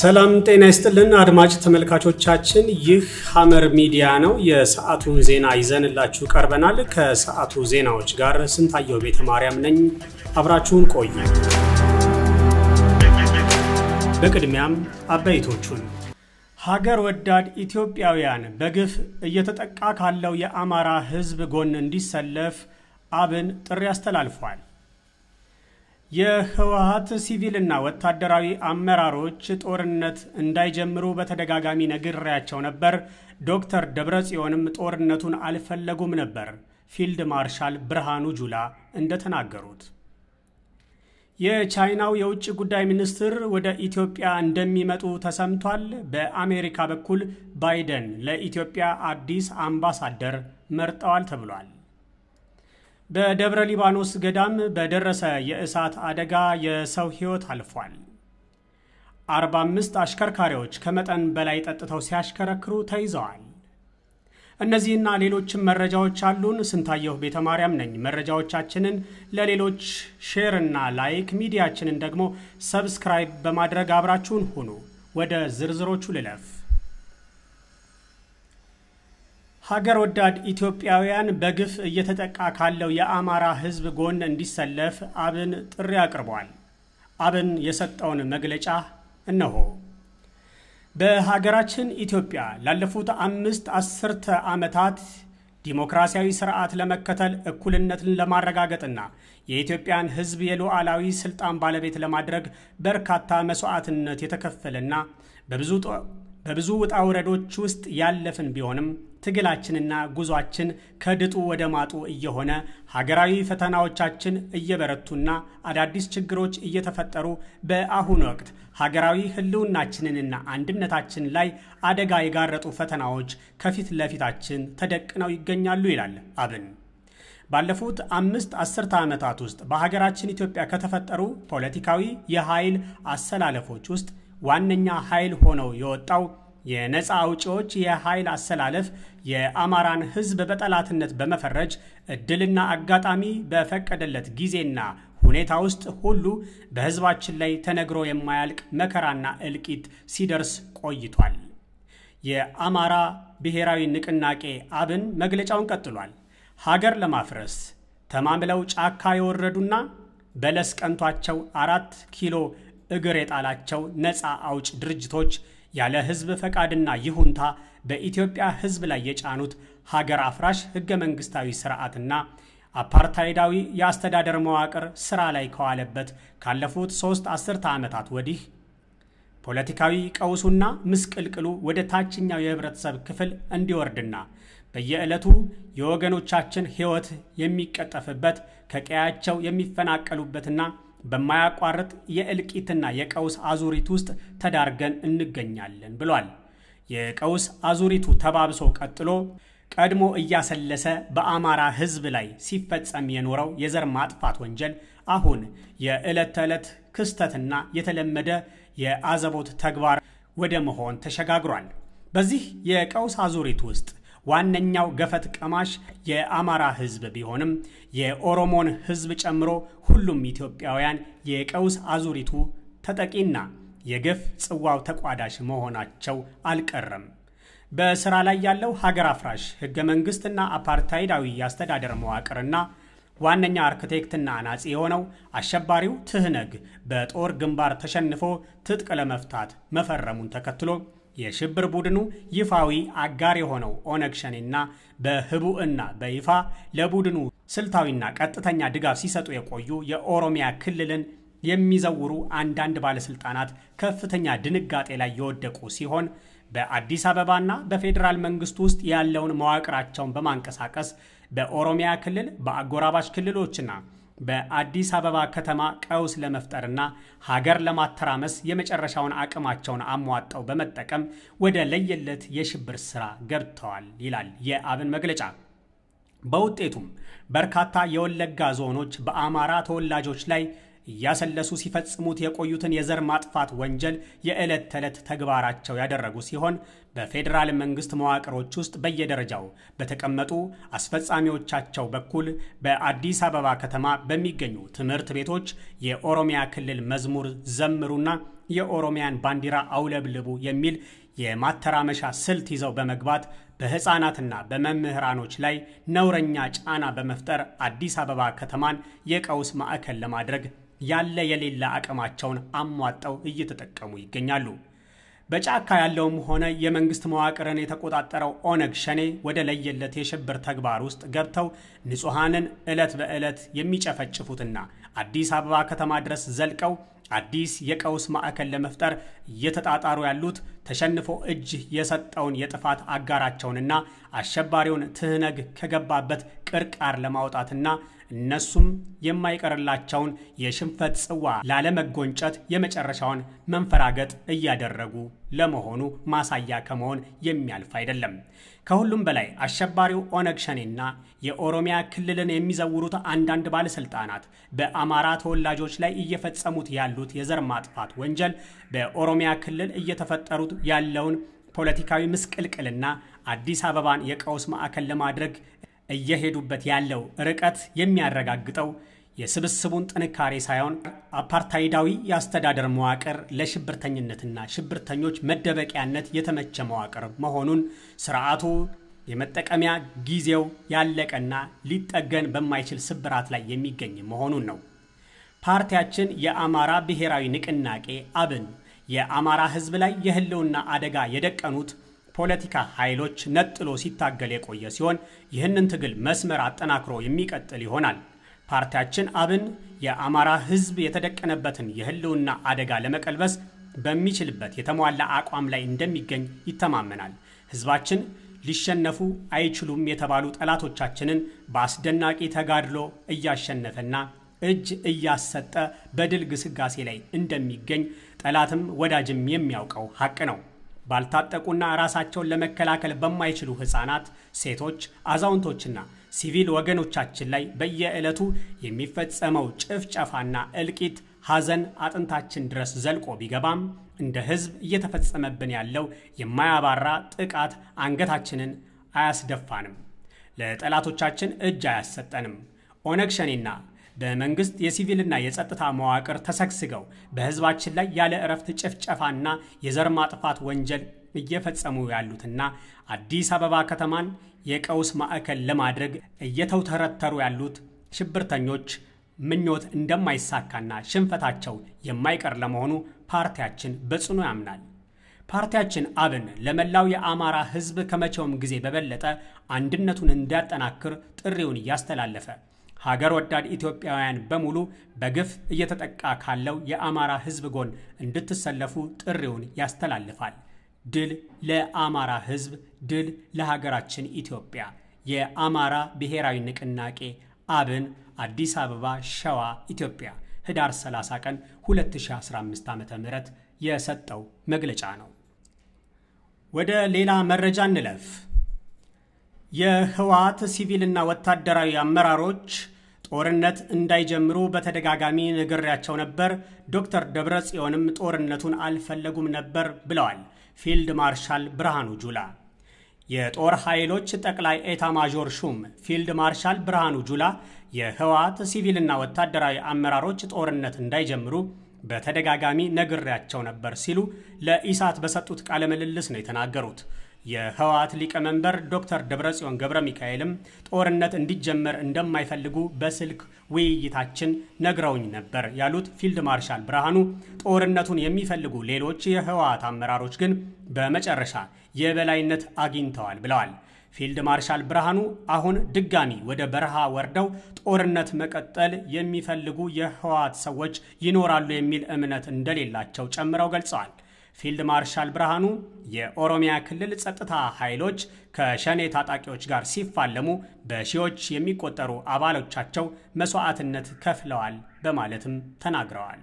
ሰላም ጤና ይስጥልን አድማጭ ተመልካቾቻችን፣ ይህ ሐመር ሚዲያ ነው። የሰዓቱን ዜና ይዘንላችሁ ቀርበናል። ከሰዓቱ ዜናዎች ጋር ስንታየው ቤተ ማርያም ነኝ። አብራችሁን ቆዩ። በቅድሚያም አበይቶቹን ሀገር ወዳድ ኢትዮጵያውያን በግፍ እየተጠቃ ካለው የአማራ ሕዝብ ጎን እንዲሰለፍ አብን ጥሪ አስተላልፏል። የህወሀት ሲቪልና ወታደራዊ አመራሮች ጦርነት እንዳይጀምሩ በተደጋጋሚ ነግሬያቸው ነበር። ዶክተር ደብረጽዮንም ጦርነቱን አልፈለጉም ነበር ፊልድ ማርሻል ብርሃኑ ጁላ እንደተናገሩት። የቻይናው የውጭ ጉዳይ ሚኒስትር ወደ ኢትዮጵያ እንደሚመጡ ተሰምቷል። በአሜሪካ በኩል ባይደን ለኢትዮጵያ አዲስ አምባሳደር መርጠዋል ተብሏል። በደብረ ሊባኖስ ገዳም በደረሰ የእሳት አደጋ የሰው ሕይወት አልፏል። 45 አሽከርካሪዎች ከመጠን በላይ ጠጥተው ሲያሽከረክሩ ተይዘዋል። እነዚህና ሌሎችም መረጃዎች አሉን። ስንታየሁ ቤተ ማርያም ነኝ። መረጃዎቻችንን ለሌሎች ሼር እና ላይክ፣ ሚዲያችንን ደግሞ ሰብስክራይብ በማድረግ አብራችሁን ሁኑ። ወደ ዝርዝሮቹ ልለፍ። ሀገር ወዳድ ኢትዮጵያውያን በግፍ እየተጠቃ ካለው የአማራ ሕዝብ ጎን እንዲሰለፍ አብን ጥሪ አቅርቧል። አብን የሰጠውን መግለጫ እነሆ። በሀገራችን ኢትዮጵያ ላለፉት አምስት አስርተ ዓመታት ዲሞክራሲያዊ ስርዓት ለመከተል እኩልነትን ለማረጋገጥና የኢትዮጵያን ህዝብ የሉዓላዊ ስልጣን ባለቤት ለማድረግ በርካታ መስዋዕትነት የተከፈለና በብዙ በብዙ ውጣ ውረዶች ውስጥ ያለፍን ቢሆንም ትግላችንና ጉዟችን ከድጡ ወደ ማጡ እየሆነ ሀገራዊ ፈተናዎቻችን እየበረቱና አዳዲስ ችግሮች እየተፈጠሩ በአሁኑ ወቅት ሀገራዊ ሕልውናችንንና አንድነታችን ላይ አደጋ የጋረጡ ፈተናዎች ከፊት ለፊታችን ተደቅነው ይገኛሉ ይላል አብን። ባለፉት አምስት አስርተ ዓመታት ውስጥ በሀገራችን ኢትዮጵያ ከተፈጠሩ ፖለቲካዊ የኃይል አሰላለፎች ውስጥ ዋነኛ ኃይል ሆነው የወጣው የነፃ አውጪዎች የኃይል አሰላለፍ የአማራን ሕዝብ በጠላትነት በመፈረጅ እድልና አጋጣሚ በፈቀደለት ጊዜና ሁኔታ ውስጥ ሁሉ በሕዝባችን ላይ ተነግሮ የማያልቅ መከራና እልቂት ሲደርስ ቆይቷል። የአማራ ብሔራዊ ንቅናቄ አብን መግለጫውን ቀጥሏል። ሀገር ለማፍረስ ተማምለው ጫካ የወረዱና በለስ ቀንቷቸው አራት ኪሎ እግር የጣላቸው ነፃ አውጭ ድርጅቶች ያለ ህዝብ ፈቃድና ይሁንታ በኢትዮጵያ ህዝብ ላይ የጫኑት ሀገር አፍራሽ ህገ መንግስታዊ ስርዓትና አፓርታይዳዊ የአስተዳደር መዋቅር ስራ ላይ ከዋለበት ካለፉት ሦስት አስርተ ዓመታት ወዲህ ፖለቲካዊ ቀውሱና ምስቅልቅሉ ወደ ታችኛው የህብረተሰብ ክፍል እንዲወርድና በየዕለቱ የወገኖቻችን ሕይወት የሚቀጠፍበት ከቀያቸው የሚፈናቀሉበትና በማያቋርጥ የእልቂትና የቀውስ አዙሪት ውስጥ ተዳርገን እንገኛለን ብሏል። የቀውስ አዙሪቱ ተባብሶ ቀጥሎ ቀድሞ እያሰለሰ በአማራ ሕዝብ ላይ ሲፈጸም የኖረው የዘር ማጥፋት ወንጀል አሁን የዕለት ተዕለት ክስተትና የተለመደ የአዘቦት ተግባር ወደ መሆን ተሸጋግሯል። በዚህ የቀውስ አዙሪት ውስጥ ዋነኛው ገፈት ቀማሽ የአማራ ህዝብ ቢሆንም የኦሮሞን ህዝብ ጨምሮ ሁሉም ኢትዮጵያውያን የቀውስ አዙሪቱ ተጠቂና የግፍ ጽዋው ተቋዳሽ መሆናቸው አልቀረም። በስራ ላይ ያለው ሀገር አፍራሽ ህገ መንግስትና አፓርታይዳዊ የአስተዳደር መዋቅርና ዋነኛ አርክቴክትና አናጺ የሆነው አሸባሪው ትህነግ በጦር ግንባር ተሸንፎ ትጥቅ ለመፍታት መፈረሙን ተከትሎ የሽብር ቡድኑ ይፋዊ አጋር የሆነው ኦነግ ሸኔና በህቡዕና በይፋ ለቡድኑ ስልታዊና ቀጥተኛ ድጋፍ ሲሰጡ የቆዩ የኦሮሚያ ክልልን የሚዘውሩ አንዳንድ ባለስልጣናት ከፍተኛ ድንጋጤ ላይ የወደቁ ሲሆን በአዲስ አበባና በፌዴራል መንግስት ውስጥ ያለውን መዋቅራቸውን በማንቀሳቀስ በኦሮሚያ ክልል በአጎራባች ክልሎችና በአዲስ አበባ ከተማ ቀውስ ለመፍጠርና ሀገር ለማተራመስ የመጨረሻውን አቅማቸውን አሟጠው በመጠቀም ወደ ለየለት የሽብር ስራ ገብተዋል ይላል የአብን መግለጫ። በውጤቱም በርካታ የወለጋ ዞኖች በአማራ ተወላጆች ላይ እያሰለሱ ሲፈጽሙት የቆዩትን የዘር ማጥፋት ወንጀል የዕለት ተዕለት ተግባራቸው ያደረጉ ሲሆን በፌዴራል መንግስት መዋቅሮች ውስጥ በየደረጃው በተቀመጡ አስፈጻሚዎቻቸው በኩል በአዲስ አበባ ከተማ በሚገኙ ትምህርት ቤቶች የኦሮሚያ ክልል መዝሙር ዘምሩና የኦሮሚያን ባንዲራ አውለብልቡ የሚል የማተራመሻ ስልት ይዘው በመግባት በህፃናትና በመምህራኖች ላይ ነውረኛ ጫና በመፍጠር አዲስ አበባ ከተማን የቀውስ ማዕከል ለማድረግ ያለ የሌለ አቅማቸውን አሟጠው እየተጠቀሙ ይገኛሉ። በጫካ ያለውም ሆነ የመንግስት መዋቅርን የተቆጣጠረው ኦነግ ሸኔ ወደ ለየለት የሽብር ተግባር ውስጥ ገብተው ንጹሐንን ዕለት በዕለት የሚጨፈጭፉትና አዲስ አበባ ከተማ ድረስ ዘልቀው አዲስ የቀውስ ማዕከል ለመፍጠር እየተጣጣሩ ያሉት ተሸንፎ እጅ የሰጠውን የጥፋት አጋራቸውንና አሸባሪውን ትህነግ ከገባበት ቅርቃር ለማውጣትና እነሱም የማይቀርላቸውን የሽንፈት ጽዋ ላለመጎንጨት የመጨረሻውን መንፈራገጥ እያደረጉ ለመሆኑ ማሳያ ከመሆን የሚያልፍ አይደለም። ከሁሉም በላይ አሸባሪው ኦነግ ሸኔና የኦሮሚያ ክልልን የሚዘውሩት አንዳንድ ባለስልጣናት በአማራ ተወላጆች ላይ እየፈጸሙት ያሉ ያሉት የዘር ማጥፋት ወንጀል በኦሮሚያ ክልል እየተፈጠሩት ያለውን ፖለቲካዊ ምስቅልቅልና አዲስ አበባን የቀውስ ማዕከል ለማድረግ እየሄዱበት ያለው ርቀት የሚያረጋግጠው የስብስቡን ጥንካሬ ሳይሆን አፓርታይዳዊ የአስተዳደር መዋቅር ለሽብርተኝነትና ሽብርተኞች መደበቂያነት የተመቸ መዋቅር መሆኑን ስርዓቱ የመጠቀሚያ ጊዜው ያለቀና ሊጠገን በማይችል ስብራት ላይ የሚገኝ መሆኑን ነው። ፓርቲያችን የአማራ ብሔራዊ ንቅናቄ አብን የአማራ ሕዝብ ላይ የህልውና አደጋ የደቀኑት ፖለቲካ ኃይሎች ነጥሎ ሲታገል የቆየ ሲሆን ይህንን ትግል መስመር አጠናክሮ የሚቀጥል ይሆናል። ፓርቲያችን አብን የአማራ ሕዝብ የተደቀነበትን የህልውና አደጋ ለመቀልበስ በሚችልበት የተሟላ አቋም ላይ እንደሚገኝ ይተማመናል። ሕዝባችን ሊሸነፉ አይችሉም የተባሉ ጠላቶቻችንን በአስደናቂ ተጋድሎ እያሸነፈና እጅ እያሰጠ በድል ግስጋሴ ላይ እንደሚገኝ ጠላትም ወዳጅም የሚያውቀው ሀቅ ነው። ባልታጠቁና ራሳቸውን ለመከላከል በማይችሉ ህፃናት፣ ሴቶች፣ አዛውንቶችና ሲቪል ወገኖቻችን ላይ በየዕለቱ የሚፈጸመው ጭፍጨፋና እልቂት ሐዘን አጥንታችን ድረስ ዘልቆ ቢገባም እንደ ህዝብ እየተፈጸመብን ያለው የማያባራ ጥቃት አንገታችንን አያስደፋንም፣ ለጠላቶቻችን እጅ አያሰጠንም። ኦነግ ሸኔና በመንግስት የሲቪልና የጸጥታ መዋቅር ተሰግስገው በህዝባችን ላይ ያለ እረፍት ጭፍጨፋና የዘር ማጥፋት ወንጀል እየፈጸሙ ያሉትና አዲስ አበባ ከተማን የቀውስ ማዕከል ለማድረግ እየተውተረተሩ ያሉት ሽብርተኞች ምኞት እንደማይሳካና ሽንፈታቸው የማይቀር ለመሆኑ ፓርቲያችን በጽኑ ያምናል። ፓርቲያችን አብን ለመላው የአማራ ህዝብ ከመቼውም ጊዜ በበለጠ አንድነቱን እንዲያጠናክር ጥሪውን እያስተላለፈ ሀገር ወዳድ ኢትዮጵያውያን በሙሉ በግፍ እየተጠቃ ካለው የአማራ ሕዝብ ጎን እንድትሰለፉ ጥሪውን ያስተላልፋል። ድል ለአማራ ሕዝብ፣ ድል ለሀገራችን ኢትዮጵያ። የአማራ ብሔራዊ ንቅናቄ አብን፣ አዲስ አበባ፣ ሸዋ፣ ኢትዮጵያ ህዳር 30 ቀን 2015 ዓ.ም የሰጠው መግለጫ ነው። ወደ ሌላ መረጃ እንለፍ። የህወሓት ሲቪልና ወታደራዊ አመራሮች ጦርነት እንዳይጀምሩ በተደጋጋሚ ነግሬያቸው ነበር። ዶክተር ደብረ ጽዮንም ጦርነቱን አልፈለጉም ነበር ብለዋል ፊልድ ማርሻል ብርሃኑ ጁላ። የጦር ኃይሎች ጠቅላይ ኤታ ማዦር ሹም ፊልድ ማርሻል ብርሃኑ ጁላ የህወሓት ሲቪልና ወታደራዊ አመራሮች ጦርነት እንዳይጀምሩ በተደጋጋሚ ነግሬያቸው ነበር ሲሉ ለኢሳት በሰጡት ቃለ ምልልስ ነው የተናገሩት። የህወሓት ሊቀመንበር ዶክተር ደብረጽዮን ገብረ ሚካኤልም ጦርነት እንዲጀመር እንደማይፈልጉ በስልክ ውይይታችን ነግረውኝ ነበር ያሉት ፊልድ ማርሻል ብርሃኑ ጦርነቱን የሚፈልጉ ሌሎች የህወሓት አመራሮች ግን በመጨረሻ የበላይነት አግኝተዋል ብለዋል። ፊልድ ማርሻል ብርሃኑ አሁን ድጋሚ ወደ በረሃ ወርደው ጦርነት መቀጠል የሚፈልጉ የህወሓት ሰዎች ይኖራሉ የሚል እምነት እንደሌላቸው ጨምረው ገልጸዋል። ፊልድ ማርሻል ብርሃኑ የኦሮሚያ ክልል ጸጥታ ኃይሎች ከሸኔ ታጣቂዎች ጋር ሲፋለሙ በሺዎች የሚቆጠሩ አባሎቻቸው መስዋዕትነት ከፍለዋል በማለትም ተናግረዋል።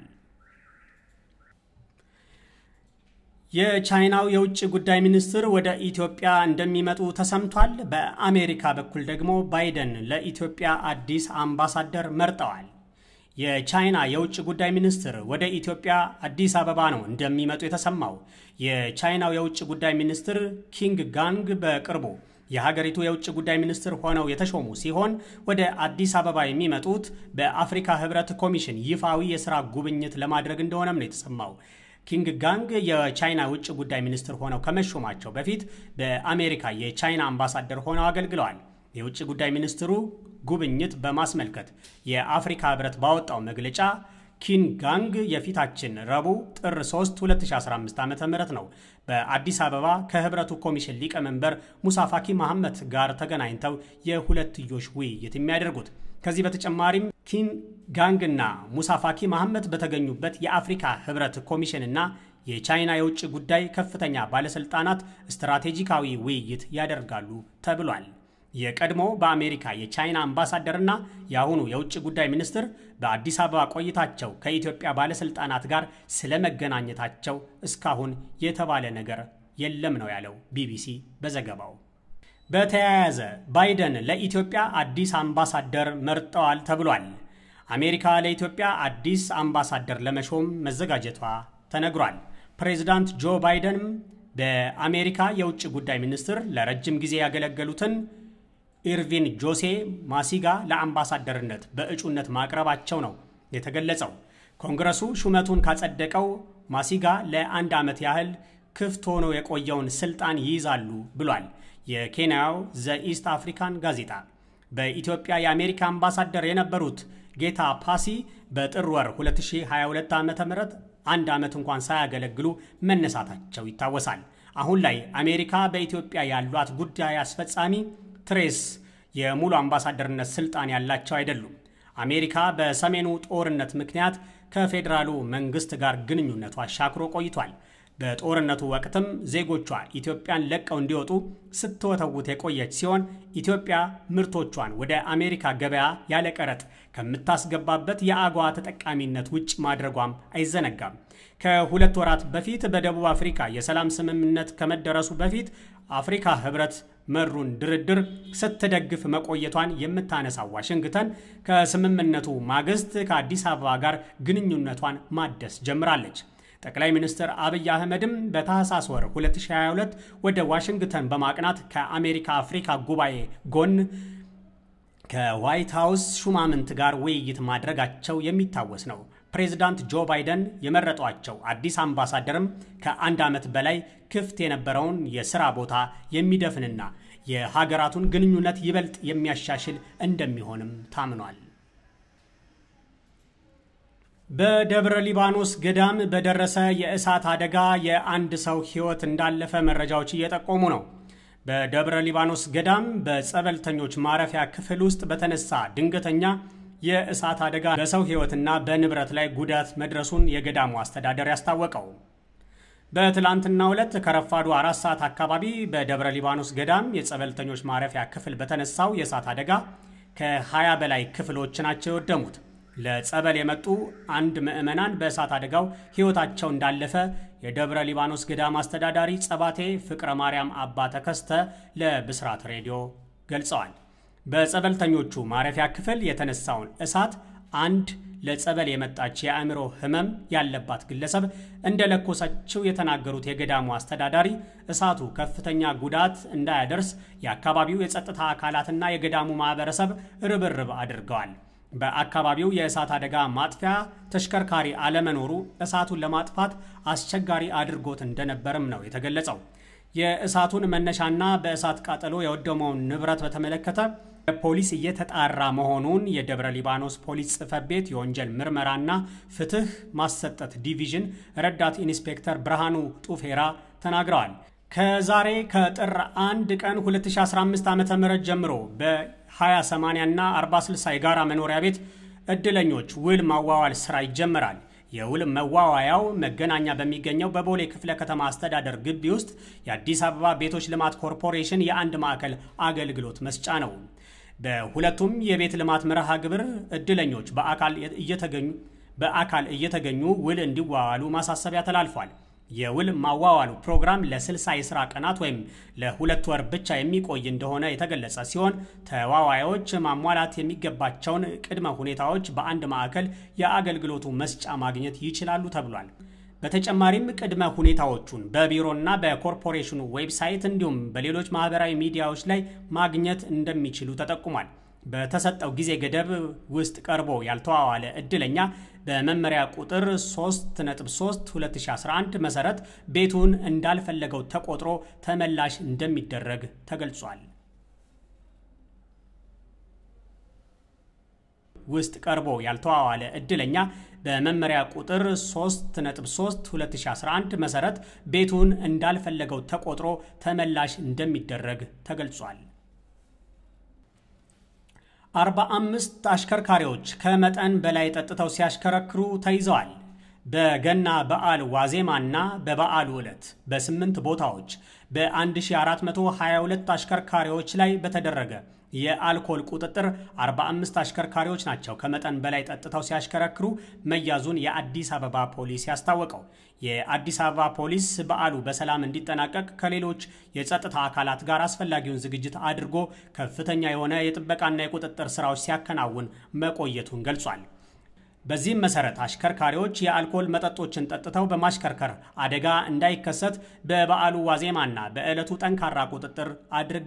የቻይናው የውጭ ጉዳይ ሚኒስትር ወደ ኢትዮጵያ እንደሚመጡ ተሰምቷል። በአሜሪካ በኩል ደግሞ ባይደን ለኢትዮጵያ አዲስ አምባሳደር መርጠዋል። የቻይና የውጭ ጉዳይ ሚኒስትር ወደ ኢትዮጵያ አዲስ አበባ ነው እንደሚመጡ የተሰማው። የቻይናው የውጭ ጉዳይ ሚኒስትር ኪንግ ጋንግ በቅርቡ የሀገሪቱ የውጭ ጉዳይ ሚኒስትር ሆነው የተሾሙ ሲሆን ወደ አዲስ አበባ የሚመጡት በአፍሪካ ሕብረት ኮሚሽን ይፋዊ የስራ ጉብኝት ለማድረግ እንደሆነም ነው የተሰማው። ኪንግ ጋንግ የቻይና ውጭ ጉዳይ ሚኒስትር ሆነው ከመሾማቸው በፊት በአሜሪካ የቻይና አምባሳደር ሆነው አገልግለዋል። የውጭ ጉዳይ ሚኒስትሩ ጉብኝት በማስመልከት የአፍሪካ ህብረት ባወጣው መግለጫ ኪንጋንግ የፊታችን ረቡዕ ጥር 3 2015 ዓ ም ነው በአዲስ አበባ ከህብረቱ ኮሚሽን ሊቀመንበር ሙሳፋኪ መሐመት ጋር ተገናኝተው የሁለትዮሽ ውይይት የሚያደርጉት። ከዚህ በተጨማሪም ኪን ጋንግና ሙሳፋኪ መሐመት በተገኙበት የአፍሪካ ህብረት ኮሚሽንና የቻይና የውጭ ጉዳይ ከፍተኛ ባለስልጣናት ስትራቴጂካዊ ውይይት ያደርጋሉ ተብሏል። የቀድሞ በአሜሪካ የቻይና አምባሳደርና የአሁኑ የውጭ ጉዳይ ሚኒስትር በአዲስ አበባ ቆይታቸው ከኢትዮጵያ ባለስልጣናት ጋር ስለመገናኘታቸው እስካሁን የተባለ ነገር የለም ነው ያለው ቢቢሲ በዘገባው። በተያያዘ ባይደን ለኢትዮጵያ አዲስ አምባሳደር መርጠዋል ተብሏል። አሜሪካ ለኢትዮጵያ አዲስ አምባሳደር ለመሾም መዘጋጀቷ ተነግሯል። ፕሬዚዳንት ጆ ባይደንም በአሜሪካ የውጭ ጉዳይ ሚኒስትር ለረጅም ጊዜ ያገለገሉትን ኢርቪን ጆሴ ማሲጋ ለአምባሳደርነት በእጩነት ማቅረባቸው ነው የተገለጸው። ኮንግረሱ ሹመቱን ካጸደቀው ማሲጋ ለአንድ ዓመት ያህል ክፍት ሆኖ የቆየውን ስልጣን ይይዛሉ ብሏል የኬንያው ዘኢስት አፍሪካን ጋዜጣ። በኢትዮጵያ የአሜሪካ አምባሳደር የነበሩት ጌታ ፓሲ በጥር ወር 2022 ዓ ም አንድ ዓመት እንኳን ሳያገለግሉ መነሳታቸው ይታወሳል። አሁን ላይ አሜሪካ በኢትዮጵያ ያሏት ጉዳይ አስፈጻሚ ትሬስ የሙሉ አምባሳደርነት ስልጣን ያላቸው አይደሉም። አሜሪካ በሰሜኑ ጦርነት ምክንያት ከፌዴራሉ መንግስት ጋር ግንኙነቱ አሻክሮ ቆይቷል። በጦርነቱ ወቅትም ዜጎቿ ኢትዮጵያን ለቀው እንዲወጡ ስትወተውት የቆየች ሲሆን ኢትዮጵያ ምርቶቿን ወደ አሜሪካ ገበያ ያለ ቀረጥ ከምታስገባበት የአጓ ተጠቃሚነት ውጭ ማድረጓም አይዘነጋም። ከሁለት ወራት በፊት በደቡብ አፍሪካ የሰላም ስምምነት ከመደረሱ በፊት አፍሪካ ህብረት መሩን ድርድር ስትደግፍ መቆየቷን የምታነሳው ዋሽንግተን ከስምምነቱ ማግስት ከአዲስ አበባ ጋር ግንኙነቷን ማደስ ጀምራለች። ጠቅላይ ሚኒስትር አብይ አህመድም በታህሳስ ወር 2022 ወደ ዋሽንግተን በማቅናት ከአሜሪካ አፍሪካ ጉባኤ ጎን ከዋይት ሃውስ ሹማምንት ጋር ውይይት ማድረጋቸው የሚታወስ ነው። ፕሬዚዳንት ጆ ባይደን የመረጧቸው አዲስ አምባሳደርም ከአንድ ዓመት በላይ ክፍት የነበረውን የሥራ ቦታ የሚደፍንና የሀገራቱን ግንኙነት ይበልጥ የሚያሻሽል እንደሚሆንም ታምኗል። በደብረ ሊባኖስ ገዳም በደረሰ የእሳት አደጋ የአንድ ሰው ሕይወት እንዳለፈ መረጃዎች እየጠቆሙ ነው። በደብረ ሊባኖስ ገዳም በጸበልተኞች ማረፊያ ክፍል ውስጥ በተነሳ ድንገተኛ የእሳት አደጋ በሰው ሕይወትና በንብረት ላይ ጉዳት መድረሱን የገዳሙ አስተዳደር ያስታወቀው በትላንትና ዕለት ከረፋዱ አራት ሰዓት አካባቢ በደብረ ሊባኖስ ገዳም የጸበልተኞች ማረፊያ ክፍል በተነሳው የእሳት አደጋ ከ20 በላይ ክፍሎች ናቸው የወደሙት። ለጸበል የመጡ አንድ ምዕመናን በእሳት አደጋው ሕይወታቸው እንዳለፈ የደብረ ሊባኖስ ገዳም አስተዳዳሪ ጸባቴ ፍቅረ ማርያም አባ ተከስተ ለብስራት ሬዲዮ ገልጸዋል። በጸበልተኞቹ ማረፊያ ክፍል የተነሳውን እሳት አንድ ለጸበል የመጣች የአእምሮ ህመም ያለባት ግለሰብ እንደ ለኮሰችው የተናገሩት የገዳሙ አስተዳዳሪ እሳቱ ከፍተኛ ጉዳት እንዳያደርስ የአካባቢው የጸጥታ አካላትና የገዳሙ ማህበረሰብ ርብርብ አድርገዋል። በአካባቢው የእሳት አደጋ ማጥፊያ ተሽከርካሪ አለመኖሩ እሳቱን ለማጥፋት አስቸጋሪ አድርጎት እንደነበርም ነው የተገለጸው። የእሳቱን መነሻና በእሳት ቃጠሎ የወደመውን ንብረት በተመለከተ ፖሊስ እየተጣራ መሆኑን የደብረ ሊባኖስ ፖሊስ ጽህፈት ቤት የወንጀል ምርመራና ፍትህ ማሰጠት ዲቪዥን ረዳት ኢንስፔክተር ብርሃኑ ጡፌራ ተናግረዋል። ከዛሬ ከጥር 1 ቀን 2015 ዓ ም ጀምሮ በ 2080 ና እና የጋራ መኖሪያ ቤት እድለኞች ውል ማዋዋል ስራ ይጀምራል። የውል መዋዋያው መገናኛ በሚገኘው በቦሌ ክፍለ ከተማ አስተዳደር ግቢ ውስጥ የአዲስ አበባ ቤቶች ልማት ኮርፖሬሽን የአንድ ማዕከል አገልግሎት መስጫ ነው። በሁለቱም የቤት ልማት መርሃ ግብር እድለኞች በአካል እየተገኙ በአካል እየተገኙ ውል እንዲዋዋሉ ማሳሰቢያ ተላልፏል። የውል ማዋዋሉ ፕሮግራም ለ60 የስራ ቀናት ወይም ለሁለት ወር ብቻ የሚቆይ እንደሆነ የተገለጸ ሲሆን ተዋዋዮች ማሟላት የሚገባቸውን ቅድመ ሁኔታዎች በአንድ ማዕከል የአገልግሎቱ መስጫ ማግኘት ይችላሉ ተብሏል። በተጨማሪም ቅድመ ሁኔታዎቹን በቢሮና በኮርፖሬሽኑ ዌብሳይት እንዲሁም በሌሎች ማህበራዊ ሚዲያዎች ላይ ማግኘት እንደሚችሉ ተጠቁሟል። በተሰጠው ጊዜ ገደብ ውስጥ ቀርቦ ያልተዋዋለ እድለኛ በመመሪያ ቁጥር 3.3 2011 መሰረት ቤቱን እንዳልፈለገው ተቆጥሮ ተመላሽ እንደሚደረግ ተገልጿል። ውስጥ ቀርቦ ያልተዋዋለ እድለኛ በመመሪያ ቁጥር 3.3 2011 መሰረት ቤቱን እንዳልፈለገው ተቆጥሮ ተመላሽ እንደሚደረግ ተገልጿል። 45 አሽከርካሪዎች ከመጠን በላይ ጠጥተው ሲያሽከረክሩ ተይዘዋል። በገና በዓል ዋዜማና በበዓሉ ዕለት በስምንት ቦታዎች በ1422 አሽከርካሪዎች ላይ በተደረገ የአልኮል ቁጥጥር 45 አሽከርካሪዎች ናቸው ከመጠን በላይ ጠጥተው ሲያሽከረክሩ መያዙን የአዲስ አበባ ፖሊስ ያስታወቀው። የአዲስ አበባ ፖሊስ በዓሉ በሰላም እንዲጠናቀቅ ከሌሎች የጸጥታ አካላት ጋር አስፈላጊውን ዝግጅት አድርጎ ከፍተኛ የሆነ የጥበቃና የቁጥጥር ስራዎች ሲያከናውን መቆየቱን ገልጿል። በዚህም መሰረት አሽከርካሪዎች የአልኮል መጠጦችን ጠጥተው በማሽከርከር አደጋ እንዳይከሰት በበዓሉ ዋዜማና በዕለቱ ጠንካራ ቁጥጥር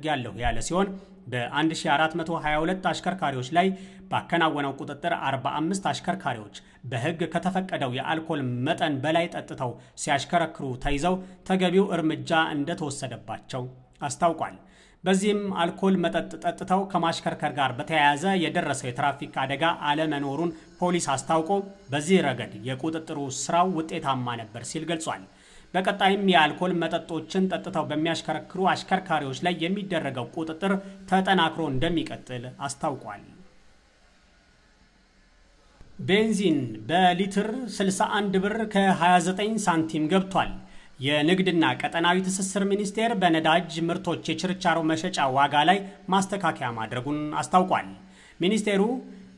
ያለሁ ያለ ሲሆን በ1422 አሽከርካሪዎች ላይ ባከናወነው ቁጥጥር 45 አሽከርካሪዎች በሕግ ከተፈቀደው የአልኮል መጠን በላይ ጠጥተው ሲያሽከረክሩ ተይዘው ተገቢው እርምጃ እንደተወሰደባቸው አስታውቋል። በዚህም አልኮል መጠጥ ጠጥተው ከማሽከርከር ጋር በተያያዘ የደረሰው የትራፊክ አደጋ አለመኖሩን ፖሊስ አስታውቆ በዚህ ረገድ የቁጥጥሩ ስራው ውጤታማ ነበር ሲል ገልጿል። በቀጣይም የአልኮል መጠጦችን ጠጥተው በሚያሽከረክሩ አሽከርካሪዎች ላይ የሚደረገው ቁጥጥር ተጠናክሮ እንደሚቀጥል አስታውቋል። ቤንዚን በሊትር 61 ብር ከ29 ሳንቲም ገብቷል። የንግድና ቀጠናዊ ትስስር ሚኒስቴር በነዳጅ ምርቶች የችርቻሮ መሸጫ ዋጋ ላይ ማስተካከያ ማድረጉን አስታውቋል። ሚኒስቴሩ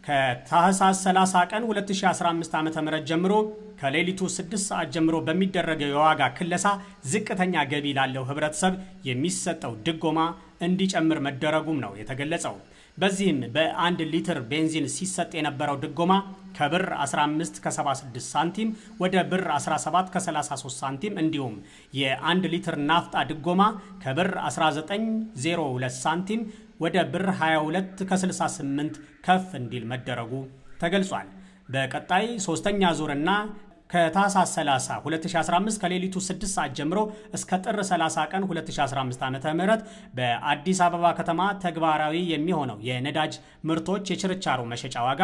ከታህሳስ 30 ቀን 2015 ዓ ም ጀምሮ ከሌሊቱ 6 ሰዓት ጀምሮ በሚደረገው የዋጋ ክለሳ ዝቅተኛ ገቢ ላለው ህብረተሰብ የሚሰጠው ድጎማ እንዲጨምር መደረጉም ነው የተገለጸው። በዚህም በአንድ ሊትር ቤንዚን ሲሰጥ የነበረው ድጎማ ከብር 15 ከ76 ሳንቲም ወደ ብር 17 ከ33 ሳንቲም እንዲሁም የአንድ ሊትር ናፍጣ ድጎማ ከብር 1902 ሳንቲም ወደ ብር 22 ከ68 ከፍ እንዲል መደረጉ ተገልጿል። በቀጣይ ሶስተኛ ዙርና ከታህሳስ 30 2015 ከሌሊቱ 6 ሰዓት ጀምሮ እስከ ጥር 30 ቀን 2015 ም በአዲስ አበባ ከተማ ተግባራዊ የሚሆነው የነዳጅ ምርቶች የችርቻሮ መሸጫ ዋጋ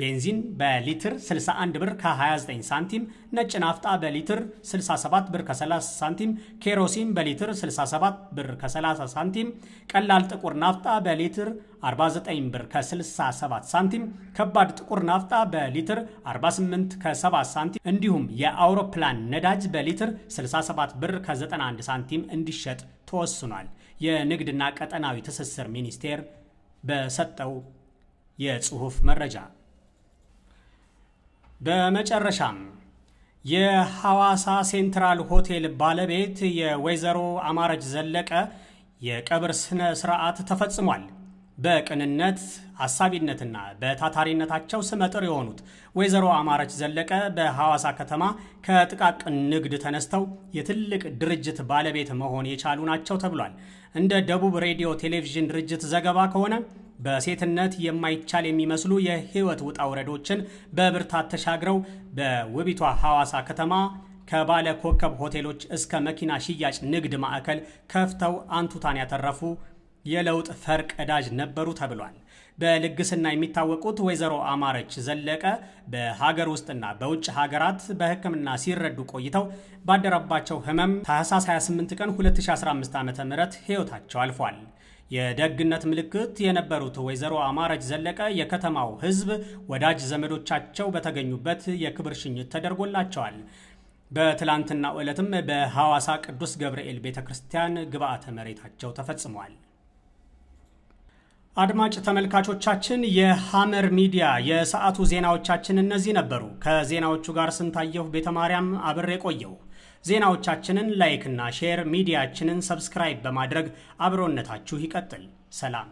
ቤንዚን በሊትር 61 ብር ከ29 ሳንቲም፣ ነጭ ናፍጣ በሊትር 67 ብር ከ30 ሳንቲም፣ ኬሮሲን በሊትር 67 ብር ከ30 ሳንቲም፣ ቀላል ጥቁር ናፍጣ በሊትር 49 ብር ከ67 ሳንቲም፣ ከባድ ጥቁር ናፍጣ በሊትር 48 ከ7 ሳንቲም እንዲሁም የአውሮፕላን ነዳጅ በሊትር 67 ብር ከ91 ሳንቲም እንዲሸጥ ተወስኗል። የንግድና ቀጠናዊ ትስስር ሚኒስቴር በሰጠው የጽሑፍ መረጃ በመጨረሻም የሐዋሳ ሴንትራል ሆቴል ባለቤት የወይዘሮ አማረች ዘለቀ የቀብር ስነ ስርዓት ተፈጽሟል። በቅንነት አሳቢነትና በታታሪነታቸው ስመጥር የሆኑት ወይዘሮ አማረች ዘለቀ በሐዋሳ ከተማ ከጥቃቅን ንግድ ተነስተው የትልቅ ድርጅት ባለቤት መሆን የቻሉ ናቸው ተብሏል። እንደ ደቡብ ሬዲዮ ቴሌቪዥን ድርጅት ዘገባ ከሆነ በሴትነት የማይቻል የሚመስሉ የህይወት ውጣ ውረዶችን በብርታት ተሻግረው በውቢቷ ሐዋሳ ከተማ ከባለ ኮከብ ሆቴሎች እስከ መኪና ሽያጭ ንግድ ማዕከል ከፍተው አንቱታን ያተረፉ የለውጥ ፈርቀዳጅ ነበሩ ተብሏል። በልግስና የሚታወቁት ወይዘሮ አማረች ዘለቀ በሀገር ውስጥና በውጭ ሀገራት በሕክምና ሲረዱ ቆይተው ባደረባቸው ህመም ታህሳስ 28 ቀን 2015 ዓ ም ህይወታቸው አልፏል። የደግነት ምልክት የነበሩት ወይዘሮ አማረች ዘለቀ የከተማው ህዝብ ወዳጅ ዘመዶቻቸው በተገኙበት የክብር ሽኝት ተደርጎላቸዋል። በትላንትና ዕለትም በሐዋሳ ቅዱስ ገብርኤል ቤተ ክርስቲያን ግብአተ መሬታቸው ተፈጽሟል። አድማጭ ተመልካቾቻችን፣ የሐመር ሚዲያ የሰዓቱ ዜናዎቻችን እነዚህ ነበሩ። ከዜናዎቹ ጋር ስንታየሁ ቤተ ማርያም አብሬ ዜናዎቻችንን ላይክና ሼር፣ ሚዲያችንን ሰብስክራይብ በማድረግ አብሮነታችሁ ይቀጥል። ሰላም